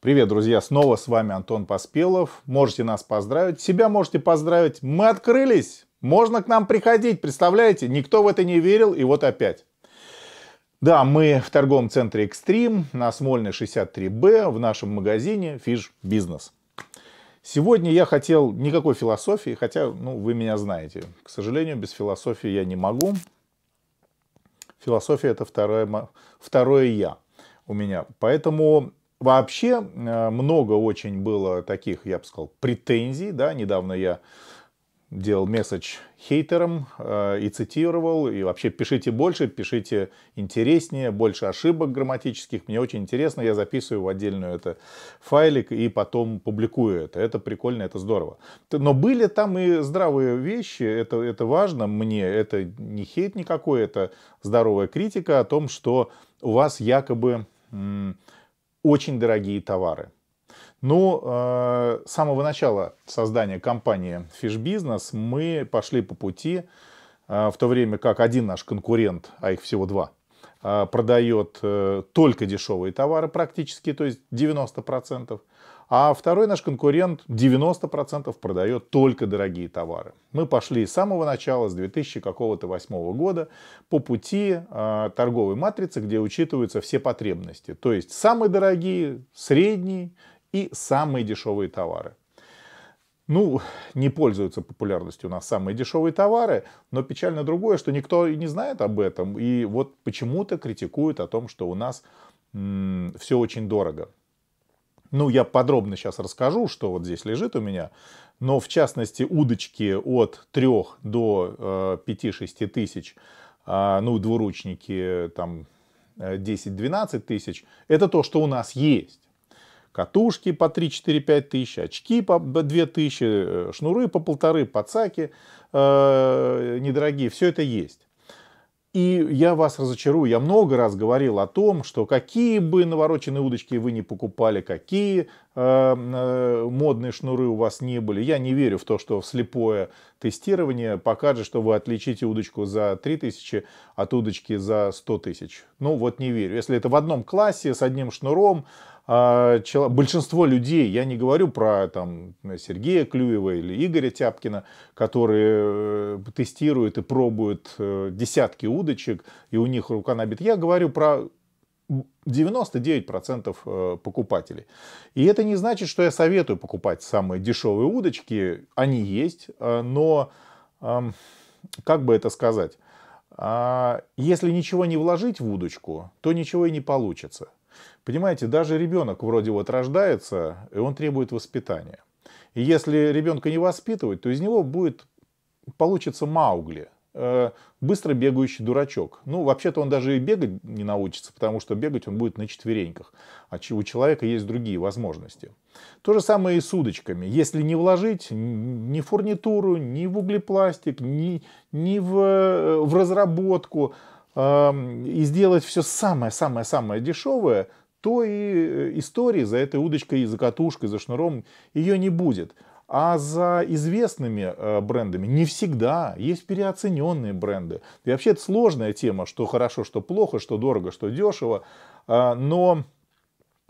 Привет, друзья! Снова с вами Антон Поспелов. Можете нас поздравить, себя можете поздравить. Мы открылись! Можно к нам приходить, представляете? Никто в это не верил, и вот опять. Да, мы в торговом центре «Экстрим» на Смольной 63Б в нашем магазине «Фиш Бизнес». Сегодня я хотел никакой философии, хотя, ну, вы меня знаете. К сожалению, без философии я не могу. Философия – это второе, второе «я» у меня. Поэтому Вообще э, много очень было таких, я бы сказал, претензий. Да? Недавно я делал месседж хейтерам э, и цитировал, и вообще пишите больше, пишите интереснее, больше ошибок грамматических. Мне очень интересно, я записываю в отдельную это файлик и потом публикую это. Это прикольно, это здорово. Но были там и здравые вещи, это, это важно мне, это не хейт никакой, это здоровая критика о том, что у вас якобы... М- очень дорогие товары. Но ну, э, с самого начала создания компании Fish Business мы пошли по пути, э, в то время как один наш конкурент, а их всего два, э, продает только дешевые товары практически, то есть 90%. А второй наш конкурент 90% продает только дорогие товары. Мы пошли с самого начала, с 2008 года, по пути э, торговой матрицы, где учитываются все потребности. То есть самые дорогие, средние и самые дешевые товары. Ну, не пользуются популярностью у нас самые дешевые товары, но печально другое, что никто и не знает об этом. И вот почему-то критикуют о том, что у нас все очень дорого. Ну, я подробно сейчас расскажу, что вот здесь лежит у меня. Но, в частности, удочки от 3 до 5-6 э, тысяч, а, ну, двуручники там 10-12 э, тысяч, это то, что у нас есть. Катушки по 3-4-5 тысяч, очки по 2 тысячи, э, шнуры по полторы, подсаки недорогие, все это есть. И я вас разочарую, я много раз говорил о том, что какие бы навороченные удочки вы не покупали, какие Э, э, модные шнуры у вас не были. Я не верю в то, что слепое тестирование покажет, что вы отличите удочку за 3000 от удочки за 100 тысяч. Ну вот не верю. Если это в одном классе с одним шнуром, э, большинство людей, я не говорю про там, Сергея Клюева или Игоря Тяпкина, которые тестируют и пробуют десятки удочек, и у них рука набита. Я говорю про 99% э, покупателей. И это не значит, что я советую покупать самые дешевые удочки. Они есть, э, но эм, как бы это сказать? А, если ничего не вложить в удочку, то ничего и не получится. Понимаете, даже ребенок вроде вот рождается, и он требует воспитания. И если ребенка не воспитывать, то из него будет, получится маугли – Э, быстро бегающий дурачок. Ну, вообще-то он даже и бегать не научится, потому что бегать он будет на четвереньках. А у человека есть другие возможности. То же самое и с удочками. Если не вложить ни в фурнитуру, ни в углепластик, ни, ни в, э, в разработку, э, и сделать все самое-самое-самое дешевое, то и э, истории за этой удочкой, за катушкой, за шнуром ее не будет. А за известными э, брендами не всегда есть переоцененные бренды. И вообще это сложная тема, что хорошо, что плохо, что дорого, что дешево. А, но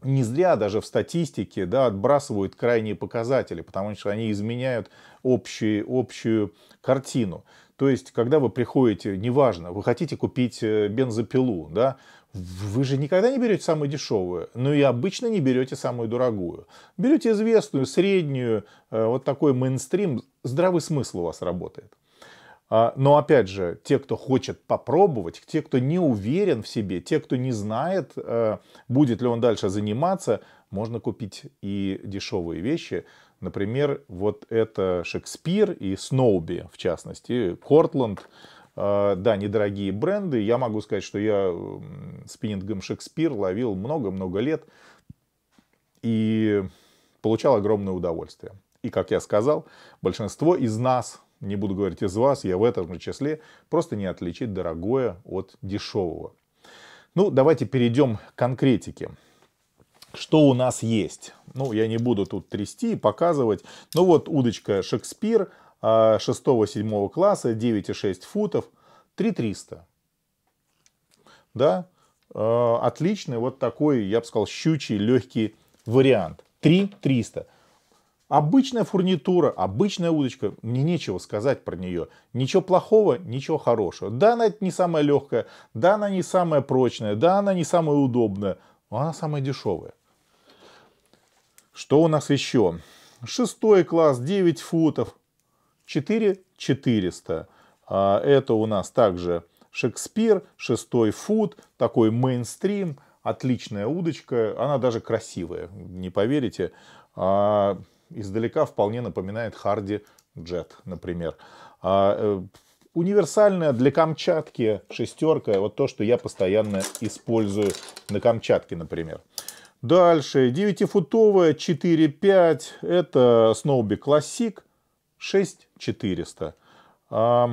не зря даже в статистике да, отбрасывают крайние показатели, потому что они изменяют общую, общую картину. То есть, когда вы приходите, неважно, вы хотите купить э, бензопилу, да, вы же никогда не берете самую дешевую, но и обычно не берете самую дорогую. Берете известную, среднюю, э, вот такой мейнстрим, здравый смысл у вас работает. А, но опять же, те, кто хочет попробовать, те, кто не уверен в себе, те, кто не знает, э, будет ли он дальше заниматься, можно купить и дешевые вещи. Например, вот это Шекспир и Сноуби, в частности, Кортланд. А, да, недорогие бренды. Я могу сказать, что я спиннингом Шекспир ловил много-много лет и получал огромное удовольствие. И, как я сказал, большинство из нас, не буду говорить из вас, я в этом числе, просто не отличить дорогое от дешевого. Ну, давайте перейдем к конкретике. Что у нас есть? Ну, я не буду тут трясти и показывать. Ну, вот удочка Шекспир – 6-7 а, класса, 9,6 футов, 3,300. Да, а, отличный вот такой, я бы сказал, щучий, легкий вариант. 3,300. Обычная фурнитура, обычная удочка, мне нечего сказать про нее. Ничего плохого, ничего хорошего. Да, она не самая легкая, да, она не самая прочная, да, она не самая удобная, но она самая дешевая. Что у нас еще? Шестой класс, 9 футов, 4400. А, это у нас также Шекспир, шестой фут, такой мейнстрим, отличная удочка, она даже красивая, не поверите. А, издалека вполне напоминает Харди Джет, например. А, э, универсальная для Камчатки шестерка, вот то, что я постоянно использую на Камчатке, например. Дальше, 9-футовая 4.5, это Snowy Classic 6 400. А,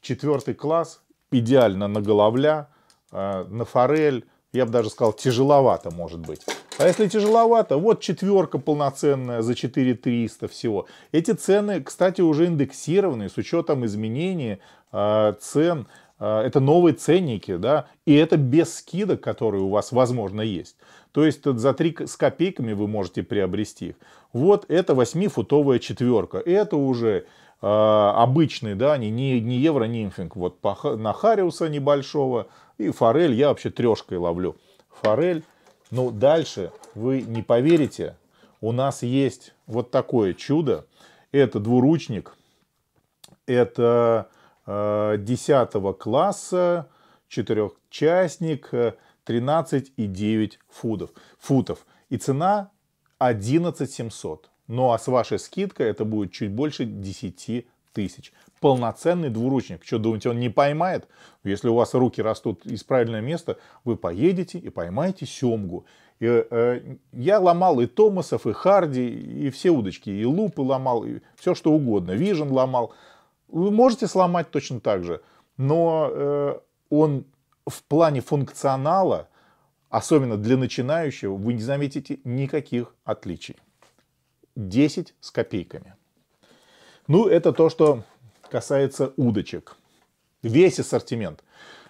Четвертый класс идеально на головля, а, на форель. Я бы даже сказал, тяжеловато может быть. А если тяжеловато, вот четверка полноценная за 4300 всего. Эти цены, кстати, уже индексированы с учетом изменений а, цен а, это новые ценники, да, и это без скидок, которые у вас, возможно, есть. То есть за 3 с копейками вы можете приобрести их. Вот это 8-футовая четверка. Это уже э, обычные, да, они не, не евро, не Вот по, на Хариуса небольшого и форель я вообще трешкой ловлю. Форель. Ну, дальше вы не поверите, у нас есть вот такое чудо. Это двуручник, это 10 э, класса, четырехчастник, 13,9 э, футов. футов. И цена 11 700. Ну а с вашей скидкой это будет чуть больше 10 тысяч. Полноценный двуручник. Что, думаете, он не поймает? Если у вас руки растут из правильного места, вы поедете и поймаете семгу. И, э, я ломал и Томасов, и Харди, и все удочки, и лупы ломал, и все что угодно. Вижен ломал. Вы можете сломать точно так же, но э, он в плане функционала, особенно для начинающего, вы не заметите никаких отличий. 10 с копейками. Ну, это то, что касается удочек. Весь ассортимент.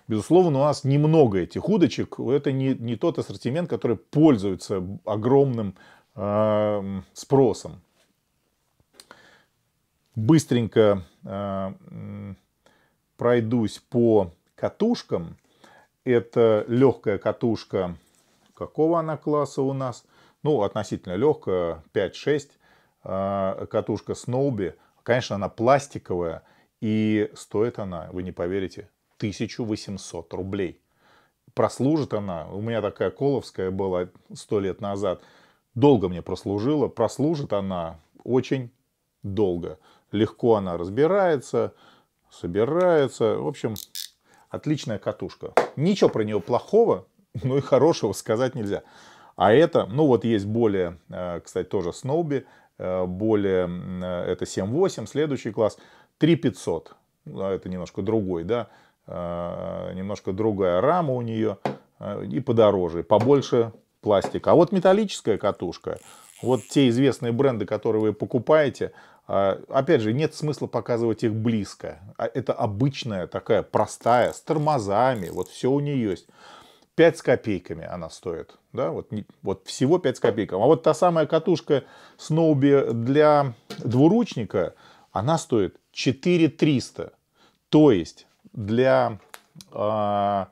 Безусловно, у нас немного этих удочек. Это не, не тот ассортимент, который пользуется огромным э, спросом быстренько а, пройдусь по катушкам. Это легкая катушка. Какого она класса у нас? Ну, относительно легкая, 5-6. А, катушка Snowy. Конечно, она пластиковая. И стоит она, вы не поверите, 1800 рублей. Прослужит она. У меня такая коловская была 100 лет назад. Долго мне прослужила. Прослужит она очень долго легко она разбирается, собирается. В общем, отличная катушка. Ничего про нее плохого, ну и хорошего сказать нельзя. А это, ну вот есть более, э, кстати, тоже Сноуби, э, более, э, это 7.8, следующий класс, 3500. Ну, а это немножко другой, да, немножко другая рама у нее и подороже, побольше пластика. А вот металлическая катушка, вот те известные бренды, которые вы покупаете, а, опять же, нет смысла показывать их близко. А это обычная такая простая, с тормозами, вот все у нее есть. 5 с копейками она стоит. Да? Вот, вот всего 5 с копейками. А вот та самая катушка Сноуби для двуручника, она стоит 4300. То есть для а,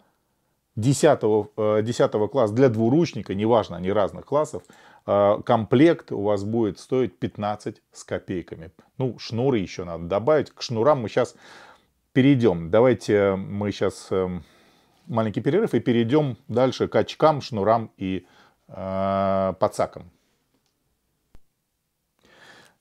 э, 10, класса, для двуручника, неважно, они разных классов, а, комплект у вас будет стоить 15 с копейками. Ну, шнуры еще надо добавить. К шнурам мы сейчас перейдем. Давайте мы сейчас эм, маленький перерыв и перейдем дальше к очкам, шнурам и э, подсакам.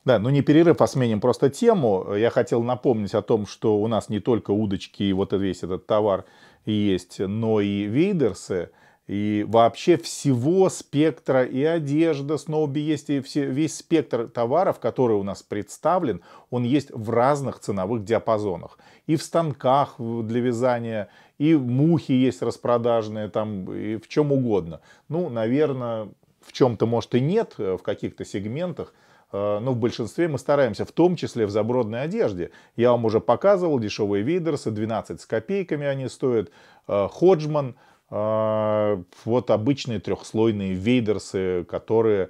Да, ну не перерыв, а сменим просто тему. Я хотел напомнить о том, что у нас не только удочки и вот весь этот товар есть, но и вейдерсы – и вообще всего спектра, и одежда, Сноуби есть, и все, весь спектр товаров, который у нас представлен, он есть в разных ценовых диапазонах. И в станках для вязания, и мухи есть распродажные, там, и в чем угодно. Ну, наверное, в чем-то, может, и нет, э, в каких-то сегментах, э, но в большинстве мы стараемся, в том числе в забродной одежде. Я вам уже показывал дешевые видерсы, 12 с копейками они стоят, э, Ходжман, а, вот обычные трехслойные вейдерсы, которые,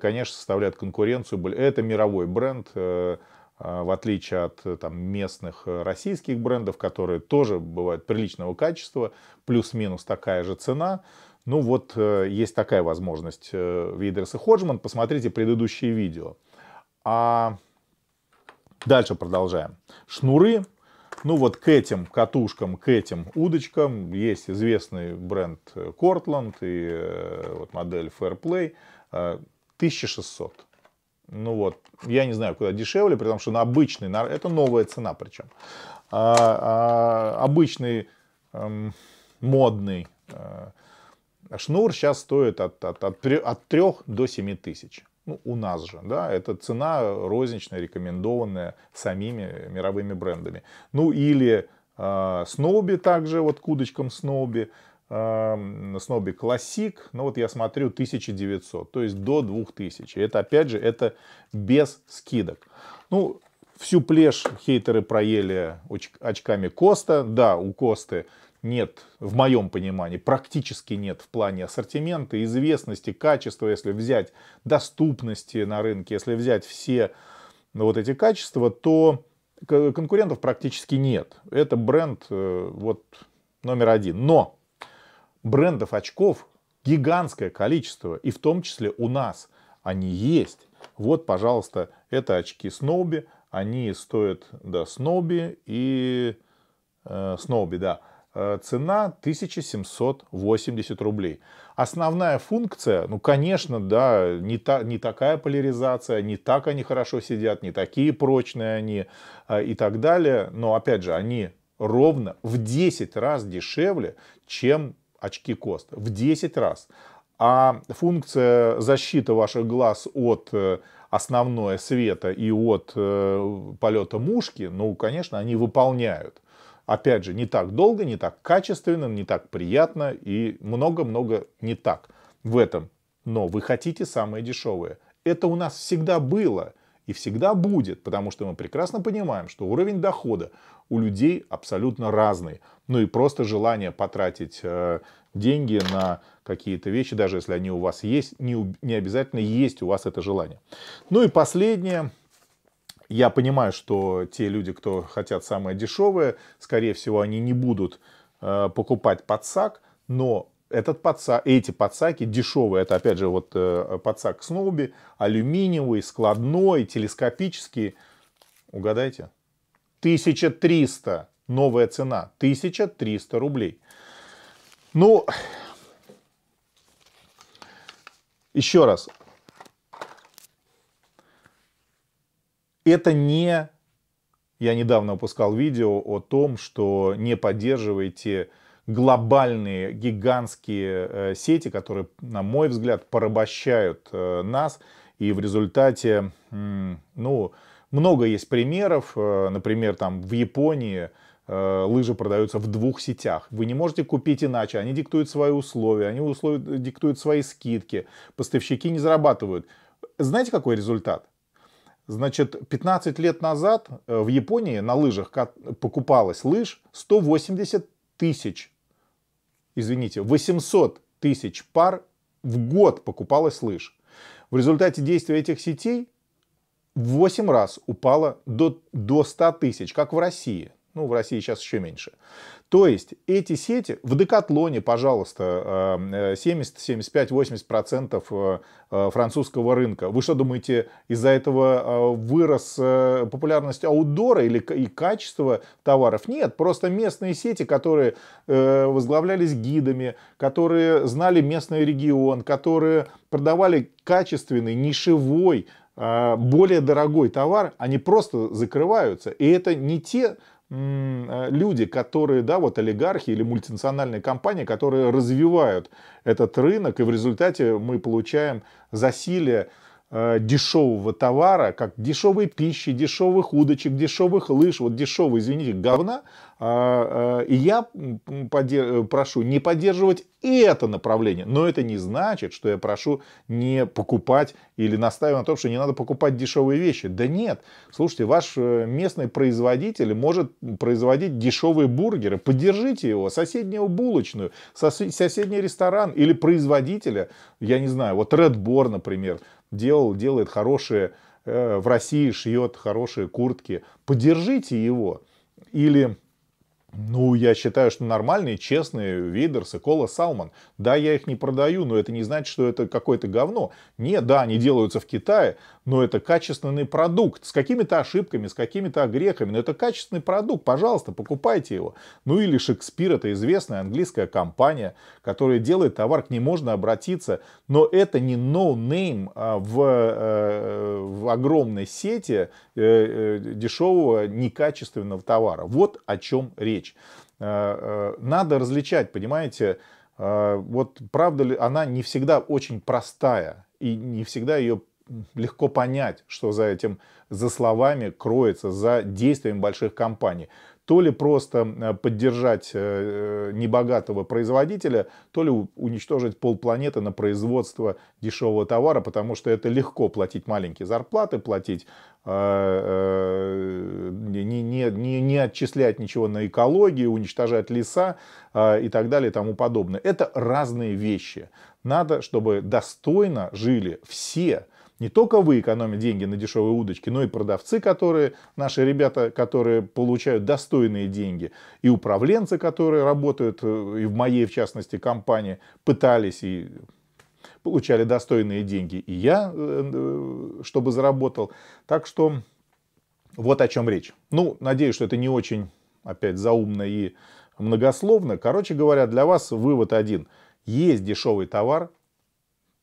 конечно, составляют конкуренцию. Это мировой бренд, э, а, в отличие от там, местных э, российских брендов, которые тоже бывают приличного качества, плюс-минус такая же цена. Ну вот э, есть такая возможность вейдерсы Ходжман. Посмотрите предыдущие видео. А дальше продолжаем. Шнуры ну вот к этим катушкам, к этим удочкам есть известный бренд э, Cortland и э, вот модель Fairplay 1600. Э, ну вот, я не знаю, куда дешевле, при том что на обычный, на, это новая цена причем. А, а, обычный эм, модный э, шнур сейчас стоит от, от, от, от 3 до 7 тысяч ну, у нас же, да, это цена розничная, рекомендованная самими мировыми брендами. Ну или э, а, Сноуби также, вот к удочкам Сноуби, э, Сноуби Классик, ну вот я смотрю 1900, то есть до 2000. Это опять же, это без скидок. Ну, всю плешь хейтеры проели очками Коста, да, у Косты нет, в моем понимании, практически нет в плане ассортимента, известности, качества, если взять доступности на рынке, если взять все ну, вот эти качества, то конкурентов практически нет. Это бренд э, вот номер один. Но брендов очков гигантское количество, и в том числе у нас они есть. Вот, пожалуйста, это очки Сноуби, они стоят, да, Сноуби и э, да, Э, цена 1780 рублей. Основная функция, ну, конечно, да, не, та, не такая поляризация, не так они хорошо сидят, не такие прочные они э, и так далее. Но, опять же, они ровно в 10 раз дешевле, чем очки Коста. В 10 раз. А функция защиты ваших глаз от э, основного света и от полета мушки, ну, конечно, они выполняют. Опять же, не так долго, не так качественно, не так приятно и много-много не так в этом. Но вы хотите самое дешевое. Это у нас всегда было и всегда будет, потому что мы прекрасно понимаем, что уровень дохода у людей абсолютно разный. Ну и просто желание потратить э, деньги на какие-то вещи, даже если они у вас есть, не, не обязательно есть у вас это желание. Ну и последнее, я понимаю, что те люди, кто хотят самое дешевое, скорее всего, они не будут э, покупать подсак, но этот подсак, эти подсаки дешевые, это опять же вот э, подсак Сноуби, алюминиевый, складной, телескопический. Угадайте. 1300, новая цена, 1300 рублей. Ну, еще раз, Это не... Я недавно выпускал видео о том, что не поддерживайте глобальные гигантские э, сети, которые, на мой взгляд, порабощают э, нас. И в результате, ну, много есть примеров. Э, например, там в Японии лыжи продаются в двух сетях. Вы не можете купить иначе. Они диктуют свои условия, они условия, диктуют свои скидки. Поставщики не зарабатывают. Знаете, какой результат? Значит, 15 лет назад э, в Японии на лыжах покупалось лыж 180 тысяч, извините, 800 тысяч пар в год покупалось лыж. В результате действия этих сетей в 8 раз упало до, до 100 тысяч, как в России. Ну, в России сейчас еще меньше. То есть эти сети в Декатлоне, пожалуйста, 70, 75, 80 процентов э, э, французского рынка. Вы что думаете, из-за этого э, вырос популярность аутдора или и качество товаров? Нет, просто местные сети, которые возглавлялись гидами, которые знали местный регион, которые продавали качественный, нишевой более дорогой товар, они просто закрываются. И это не те а, люди, которые, да, вот олигархи или мультинациональные компании, которые развивают этот рынок, и в результате мы получаем засилие Э, дешевого товара, как дешевой пищи, дешевых удочек, дешевых лыж, вот дешевый, извините, говна. А, э, и я э, прошу не поддерживать это направление. Но это не значит, что я прошу не покупать или настаивать на том, что не надо покупать дешевые вещи. Да нет. Слушайте, ваш местный производитель может производить дешевые бургеры. Поддержите его, соседнюю булочную, соседний ресторан или производителя, я не знаю, вот Red Boar, например, делал, делает хорошие, э, в России шьет хорошие куртки. Поддержите его. Или ну, я считаю, что нормальные, честные Вейдерс и Кола Салман. Да, я их не продаю, но это не значит, что это какое-то говно. Нет, да, они делаются в Китае, но это качественный продукт с какими-то ошибками, с какими-то огрехами. Но это качественный продукт, пожалуйста, покупайте его. Ну или Шекспир, это известная английская компания, которая делает товар, к ней можно обратиться. Но это не no-name а в, э, э, в огромной сети э, дешевого, некачественного товара. Вот о чем речь речь. Э, э, надо различать, понимаете, э, вот правда ли, она не всегда очень простая, и не всегда ее легко понять, что за этим, за словами кроется, за действием больших компаний то ли просто э, поддержать э, э, небогатого производителя, то ли уничтожить полпланеты на производство дешевого товара, потому что это легко платить маленькие зарплаты, платить, не, не, не, не отчислять ничего на экологию, уничтожать леса и так далее и тому подобное. Это разные вещи. Надо, чтобы достойно жили все – не только вы экономите деньги на дешевые удочки, но и продавцы, которые, наши ребята, которые получают достойные деньги, и управленцы, которые работают, э, и в моей, в частности, компании, пытались и получали достойные деньги, и я, э, э, чтобы заработал. Так что вот о чем речь. Ну, надеюсь, что это не очень, опять, заумно и многословно. Короче говоря, для вас вывод один. Есть дешевый товар,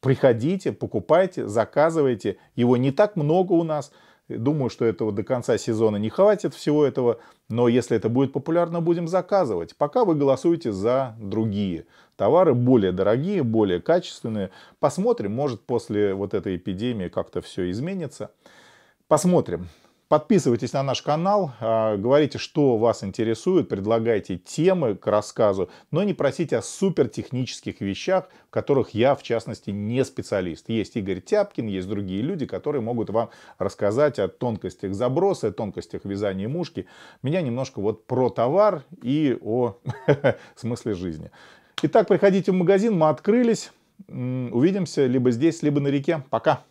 Приходите, покупайте, заказывайте. Его не так много у нас. Думаю, что этого до конца сезона не хватит всего этого. Но если это будет популярно, будем заказывать. Пока вы голосуете за другие товары, более дорогие, более качественные. Посмотрим, может после вот этой эпидемии как-то все изменится. Посмотрим. Подписывайтесь на наш канал, а, говорите, что вас интересует, предлагайте темы к рассказу, но не просите о супертехнических вещах, в которых я, в частности, не специалист. Есть Игорь Тяпкин, есть другие люди, которые могут вам рассказать о тонкостях заброса, о тонкостях вязания мушки. Меня немножко вот про товар и о смысле жизни. Итак, приходите в магазин, мы открылись. Увидимся либо здесь, либо на реке. Пока!